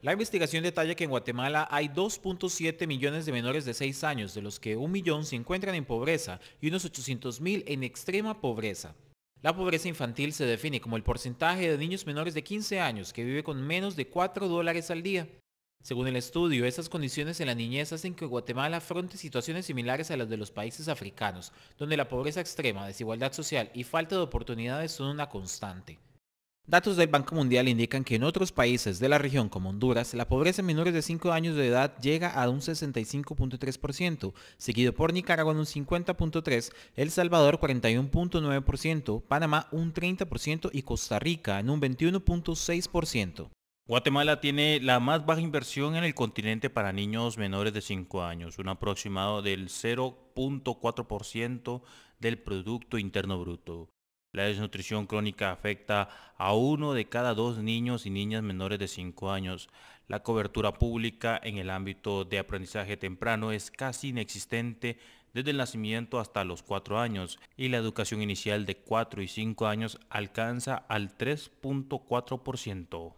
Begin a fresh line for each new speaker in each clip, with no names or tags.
La investigación detalla que en Guatemala hay 2.7 millones de menores de 6 años, de los que un millón se encuentran en pobreza y unos 800 mil en extrema pobreza. La pobreza infantil se define como el porcentaje de niños menores de 15 años que vive con menos de 4 dólares al día. Según el estudio, esas condiciones en la niñez hacen que Guatemala afronte situaciones similares a las de los países africanos, donde la pobreza extrema, desigualdad social y falta de oportunidades son una constante. Datos del Banco Mundial indican que en otros países de la región como Honduras, la pobreza en menores de 5 años de edad llega a un 65.3%, seguido por Nicaragua en un 50.3%, El Salvador 41.9%, Panamá un 30% y Costa Rica en un 21.6%.
Guatemala tiene la más baja inversión en el continente para niños menores de 5 años, un aproximado del 0.4% del Producto Interno Bruto. La desnutrición crónica afecta a uno de cada dos niños y niñas menores de 5 años. La cobertura pública en el ámbito de aprendizaje temprano es casi inexistente desde el nacimiento hasta los 4 años y la educación inicial de 4 y 5 años
alcanza al 3.4%.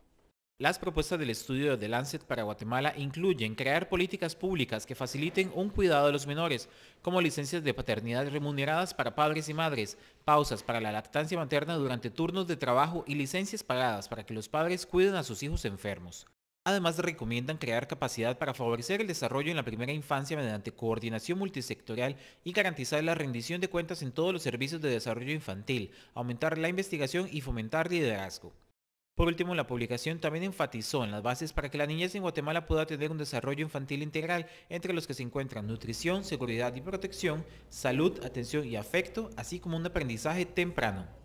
Las propuestas del estudio de Lancet para Guatemala incluyen crear políticas públicas que faciliten un cuidado de los menores, como licencias de paternidad remuneradas para padres y madres, pausas para la lactancia materna durante turnos de trabajo y licencias pagadas para que los padres cuiden a sus hijos enfermos. Además, recomiendan crear capacidad para favorecer el desarrollo en la primera infancia mediante coordinación multisectorial y garantizar la rendición de cuentas en todos los servicios de desarrollo infantil, aumentar la investigación y fomentar liderazgo. Por último, la publicación también enfatizó en las bases para que la niñez en Guatemala pueda tener un desarrollo infantil integral, entre los que se encuentran nutrición, seguridad y protección, salud, atención y afecto, así como un aprendizaje temprano.